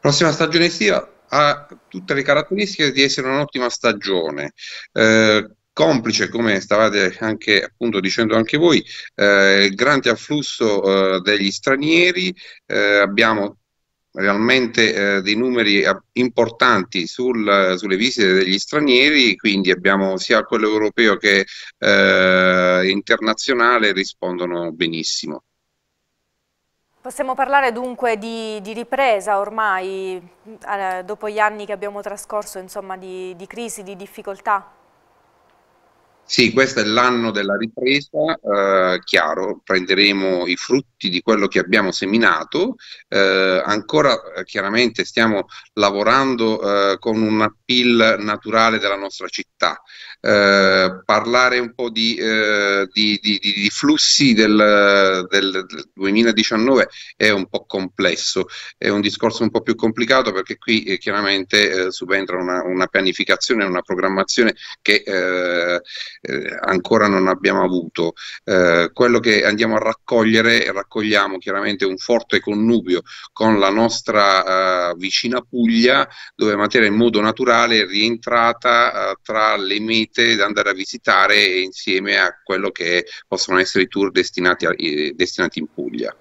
Prossima stagione estiva ha tutte le caratteristiche di essere un'ottima stagione. Eh, complice, come stavate anche appunto dicendo anche voi, eh, il grande afflusso eh, degli stranieri, eh, abbiamo realmente eh, dei numeri importanti sul, sulle visite degli stranieri, quindi abbiamo sia quello europeo che eh, internazionale rispondono benissimo. Possiamo parlare dunque di, di ripresa ormai, eh, dopo gli anni che abbiamo trascorso, insomma, di, di crisi, di difficoltà? Sì, questo è l'anno della ripresa, eh, chiaro, prenderemo i frutti di quello che abbiamo seminato, eh, ancora eh, chiaramente stiamo lavorando eh, con un appeal naturale della nostra città, eh, parlare un po' eh, di, di, di, di flussi del, del, 2019 è un po' complesso, è un discorso un po' più complicato perché qui chiaramente subentra una, una, pianificazione, una programmazione che eh, ancora non abbiamo avuto. Eh, quello che andiamo a raccogliere, raccogliamo chiaramente un forte connubio con la nostra eh, vicina Puglia, dove Matera in modo naturale è rientrata eh, tra le mete da andare a visitare insieme a quello che possono essere i tour destinati, a, destinati in Puglia.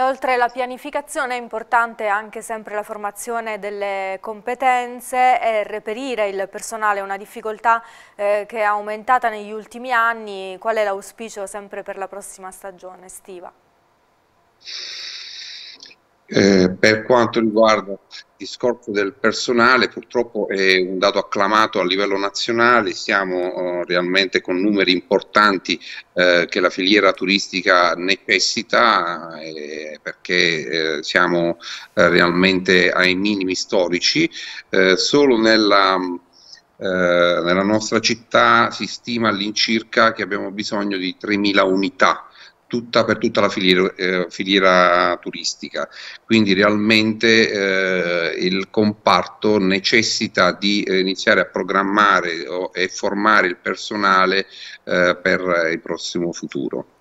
E oltre alla pianificazione è importante anche sempre la formazione delle competenze e reperire il personale, una difficoltà eh, che è aumentata negli ultimi anni. Qual è l'auspicio sempre per la prossima stagione estiva? Eh, per quanto riguarda il discorso del personale, purtroppo è un dato acclamato a livello nazionale, siamo eh, realmente con numeri importanti eh, che la filiera turistica necessita eh, perché eh, siamo eh, realmente ai minimi storici, solo nella nella nostra città si stima all'incirca che abbiamo bisogno di 3.000 unità tutta, per tutta la filiera, eh, filiera turistica. Quindi realmente eh, il comparto necessita di eh, iniziare a programmare o, e formare il personale eh, per il prossimo futuro.